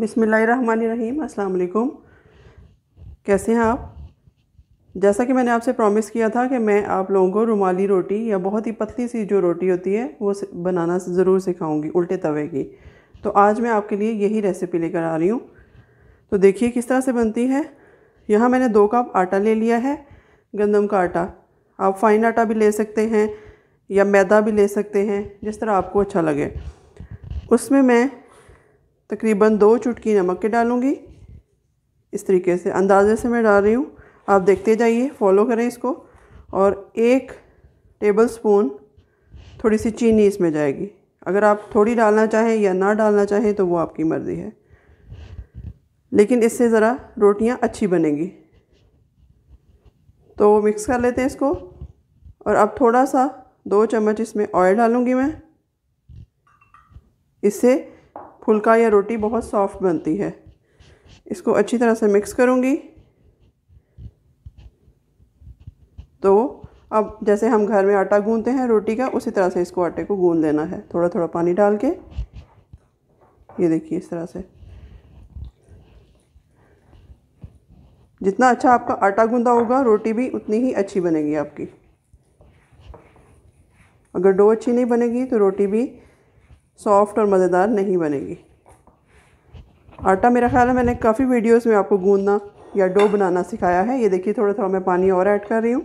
बिसमीम अल्लाम कैसे हैं आप जैसा कि मैंने आपसे प्रॉमिस किया था कि मैं आप लोगों को रुमाली रोटी या बहुत ही पतली सी जो रोटी होती है वो बनाना ज़रूर सिखाऊंगी उल्टे तवे की तो आज मैं आपके लिए यही रेसिपी लेकर आ रही हूँ तो देखिए किस तरह से बनती है यहाँ मैंने दो कप आटा ले लिया है गंदम का आटा आप फाइन आटा भी ले सकते हैं या मैदा भी ले सकते हैं जिस तरह आपको अच्छा लगे उसमें मैं तकरीबन दो चुटकी नमक के डालूँगी इस तरीके से अंदाजे से मैं डाल रही हूँ आप देखते जाइए फॉलो करें इसको और एक टेबल स्पून थोड़ी सी चीनी इसमें जाएगी अगर आप थोड़ी डालना चाहें या ना डालना चाहें तो वो आपकी मर्ज़ी है लेकिन इससे ज़रा रोटियाँ अच्छी बनेंगी तो मिक्स कर लेते हैं इसको और अब थोड़ा सा दो चम्मच इसमें ऑयल डालूँगी मैं इससे फुलका या रोटी बहुत सॉफ्ट बनती है इसको अच्छी तरह से मिक्स करूँगी तो अब जैसे हम घर में आटा गूंदते हैं रोटी का उसी तरह से इसको आटे को गूंद लेना है थोड़ा थोड़ा पानी डाल के ये देखिए इस तरह से जितना अच्छा आपका आटा गूंदा होगा रोटी भी उतनी ही अच्छी बनेगी आपकी अगर डो अच्छी नहीं बनेगी तो रोटी भी सॉफ्ट और मज़ेदार नहीं बनेगी आटा मेरा ख्याल है मैंने काफ़ी वीडियोस में आपको गूंदना या डो बनाना सिखाया है ये देखिए थोड़ा थोड़ा मैं पानी और ऐड कर रही हूँ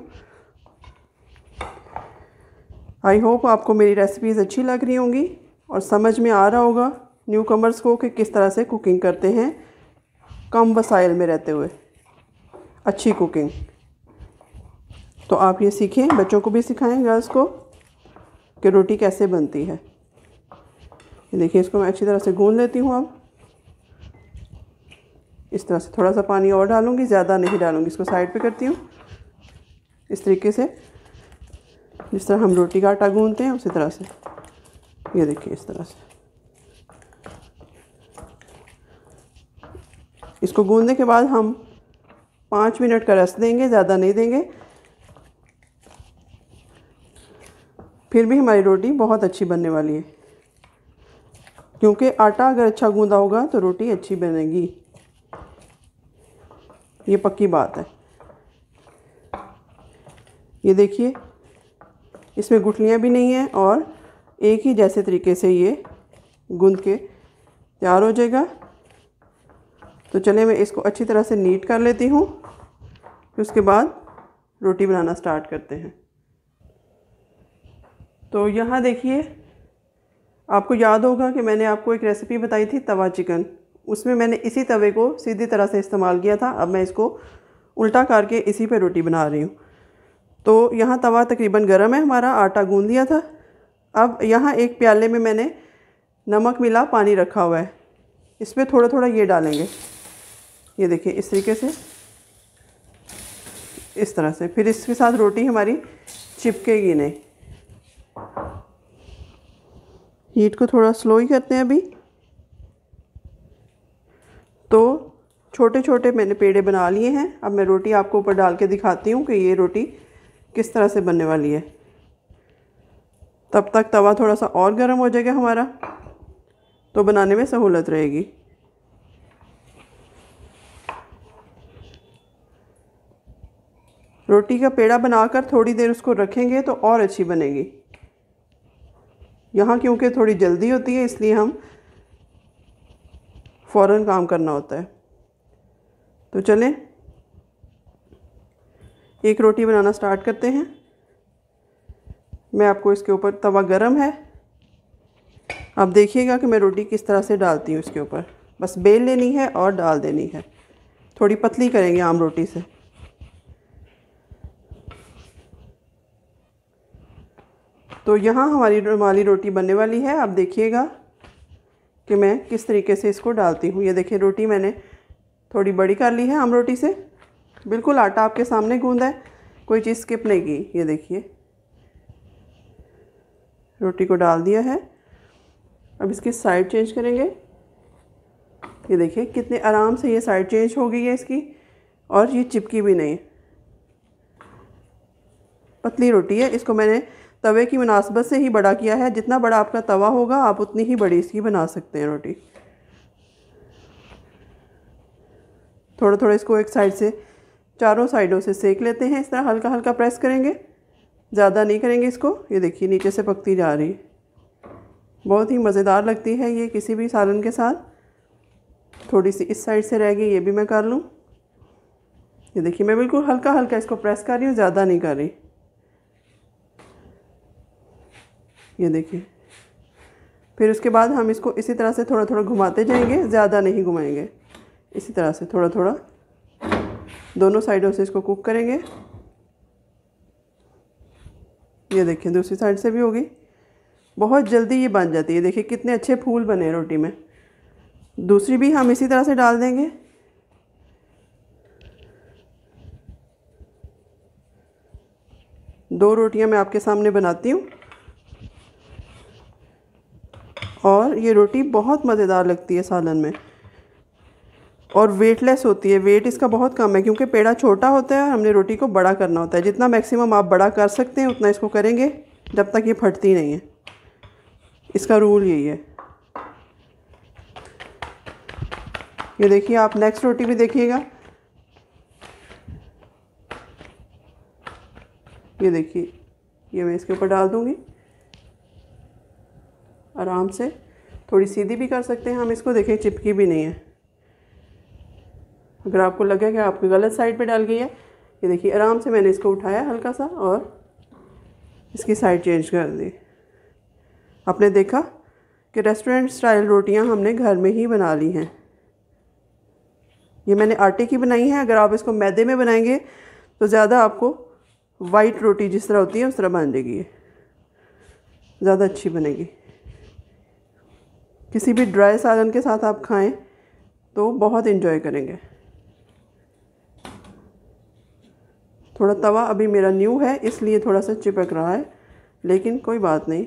आई होप आपको मेरी रेसिपीज़ अच्छी लग रही होंगी और समझ में आ रहा होगा न्यू कमर्स को कि किस तरह से कुकिंग करते हैं कम वसाइल में रहते हुए अच्छी कुकिंग तो आप ये सीखें बच्चों को भी सिखाएं गर्ल्स को कि रोटी कैसे बनती है ये देखिए इसको मैं अच्छी तरह से गूंद लेती हूँ अब इस तरह से थोड़ा सा पानी और डालूँगी ज़्यादा नहीं डालूँगी इसको साइड पे करती हूँ इस तरीके से जिस तरह हम रोटी का आटा गूंदते हैं उसी तरह से ये देखिए इस तरह से इसको गूंदने के बाद हम पाँच मिनट का रस देंगे ज़्यादा नहीं देंगे फिर भी हमारी रोटी बहुत अच्छी बनने वाली है क्योंकि आटा अगर अच्छा गूंदा होगा तो रोटी अच्छी बनेगी ये पक्की बात है ये देखिए इसमें गुठलियाँ भी नहीं हैं और एक ही जैसे तरीके से ये गूंद के तैयार हो जाएगा तो चले मैं इसको अच्छी तरह से नीट कर लेती हूँ फिर उसके बाद रोटी बनाना स्टार्ट करते हैं तो यहाँ देखिए आपको याद होगा कि मैंने आपको एक रेसिपी बताई थी तवा चिकन उसमें मैंने इसी तवे को सीधी तरह से इस्तेमाल किया था अब मैं इसको उल्टा करके इसी पर रोटी बना रही हूँ तो यहाँ तवा तकरीबन गर्म है हमारा आटा गूँध दिया था अब यहाँ एक प्याले में मैंने नमक मिला पानी रखा हुआ है इसमें थोड़ा थोड़ा ये डालेंगे ये देखिए इस तरीके से इस तरह से फिर इसके साथ रोटी हमारी चिपकेगी नहीं हीट को थोड़ा स्लो ही करते हैं अभी तो छोटे छोटे मैंने पेड़े बना लिए हैं अब मैं रोटी आपको ऊपर डाल के दिखाती हूँ कि ये रोटी किस तरह से बनने वाली है तब तक तवा थोड़ा सा और गर्म हो जाएगा हमारा तो बनाने में सहूलत रहेगी रोटी का पेड़ा बनाकर थोड़ी देर उसको रखेंगे तो और अच्छी बनेगी यहाँ क्योंकि थोड़ी जल्दी होती है इसलिए हम फ़ौर काम करना होता है तो चलें एक रोटी बनाना स्टार्ट करते हैं मैं आपको इसके ऊपर तवा गरम है आप देखिएगा कि मैं रोटी किस तरह से डालती हूँ इसके ऊपर बस बेल लेनी है और डाल देनी है थोड़ी पतली करेंगे आम रोटी से तो यहाँ हमारी रुमाली रोटी बनने वाली है आप देखिएगा कि मैं किस तरीके से इसको डालती हूँ ये देखिए रोटी मैंने थोड़ी बड़ी कर ली है आम रोटी से बिल्कुल आटा आपके सामने गूंदा है कोई चीज़ स्किप नहीं की ये देखिए रोटी को डाल दिया है अब इसकी साइड चेंज करेंगे ये देखिए कितने आराम से ये साइड चेंज हो गई है इसकी और ये चिपकी भी नहीं पतली रोटी है इसको मैंने तवे की मुनासबत से ही बड़ा किया है जितना बड़ा आपका तवा होगा आप उतनी ही बड़ी इसकी बना सकते हैं रोटी थोड़ा थोड़ा इसको एक साइड से चारों साइडों से सेक लेते हैं इस तरह हल्का हल्का प्रेस करेंगे ज़्यादा नहीं करेंगे इसको ये देखिए नीचे से पकती जा रही है बहुत ही मज़ेदार लगती है ये किसी भी सालन के साथ थोड़ी सी इस साइड से रह गई ये भी मैं कर लूँ ये देखिए मैं बिल्कुल हल्का हल्का इसको प्रेस कर रही हूँ ज़्यादा नहीं कर रही ये देखिए फिर उसके बाद हम इसको इसी तरह से थोड़ा थोड़ा घुमाते जाएंगे ज़्यादा नहीं घुमाएंगे इसी तरह से थोड़ा थोड़ा दोनों साइडों से इसको कुक करेंगे ये देखिए दूसरी साइड से भी होगी बहुत जल्दी ये बन जाती है देखिए कितने अच्छे फूल बने रोटी में दूसरी भी हम इसी तरह से डाल देंगे दो रोटियां मैं आपके सामने बनाती हूँ और ये रोटी बहुत मज़ेदार लगती है सालन में और वेटलेस होती है वेट इसका बहुत कम है क्योंकि पेड़ा छोटा होता है और हमने रोटी को बड़ा करना होता है जितना मैक्सिमम आप बड़ा कर सकते हैं उतना इसको करेंगे जब तक ये फटती नहीं है इसका रूल यही है ये देखिए आप नेक्स्ट रोटी भी देखिएगा ये देखिए ये मैं इसके ऊपर डाल दूँगी आराम से थोड़ी सीधी भी कर सकते हैं हम इसको देखें चिपकी भी नहीं है अगर आपको लगे कि आपकी गलत साइड पे डाल गई है ये देखिए आराम से मैंने इसको उठाया हल्का सा और इसकी साइड चेंज कर दी आपने देखा कि रेस्टोरेंट स्टाइल रोटियां हमने घर में ही बना ली हैं ये मैंने आटे की बनाई है अगर आप इसको मैदे में बनाएंगे तो ज़्यादा आपको वाइट रोटी जिस तरह होती है उस तरह बन जाएगी ज़्यादा अच्छी बनेगी किसी भी ड्राई सालन के साथ आप खाएं तो बहुत इन्जॉय करेंगे थोड़ा तवा अभी मेरा न्यू है इसलिए थोड़ा सा चिपक रहा है लेकिन कोई बात नहीं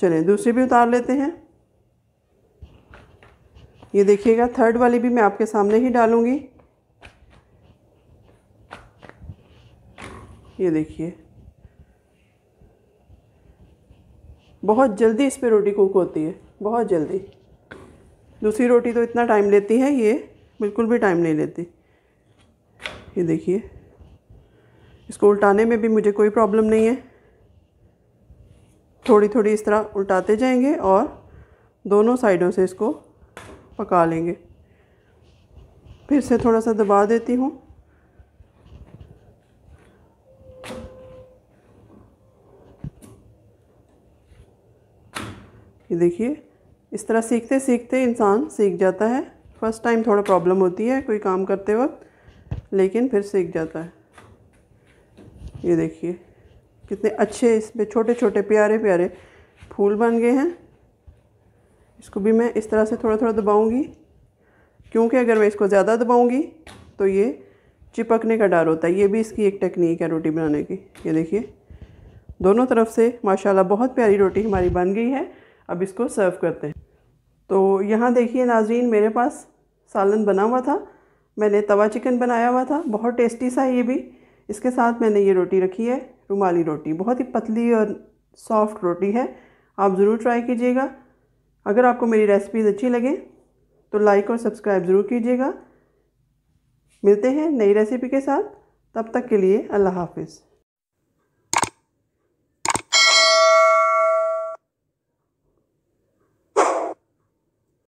चलें दूसरी भी उतार लेते हैं ये देखिएगा थर्ड वाली भी मैं आपके सामने ही डालूँगी ये देखिए बहुत जल्दी इस पर रोटी कुक होती है बहुत जल्दी दूसरी रोटी तो इतना टाइम लेती है ये बिल्कुल भी टाइम नहीं लेती ये देखिए इसको उल्टाने में भी मुझे कोई प्रॉब्लम नहीं है थोड़ी थोड़ी इस तरह उल्टाते जाएंगे और दोनों साइडों से इसको पका लेंगे फिर से थोड़ा सा दबा देती हूँ ये देखिए इस तरह सीखते सीखते इंसान सीख जाता है फर्स्ट टाइम थोड़ा प्रॉब्लम होती है कोई काम करते वक्त लेकिन फिर सीख जाता है ये देखिए कितने अच्छे इसमें छोटे छोटे प्यारे प्यारे फूल बन गए हैं इसको भी मैं इस तरह से थोड़ा थोड़ा दबाऊंगी क्योंकि अगर मैं इसको ज़्यादा दबाऊंगी तो ये चिपकने का डर होता है ये भी इसकी एक टेक्निक है रोटी बनाने की ये देखिए दोनों तरफ से माशाल्लाह बहुत प्यारी रोटी हमारी बन गई है अब इसको सर्व करते हैं तो यहाँ देखिए नाजरीन मेरे पास सालन बना हुआ था मैंने तवा चिकन बनाया हुआ था बहुत टेस्टी सा ये भी इसके साथ मैंने ये रोटी रखी है रुमाली रोटी बहुत ही पतली और सॉफ्ट रोटी है आप ज़रूर ट्राई कीजिएगा अगर आपको मेरी रेसिपीज़ अच्छी लगे तो लाइक और सब्सक्राइब ज़रूर कीजिएगा मिलते हैं नई रेसिपी के साथ तब तक के लिए अल्लाह हाफिज़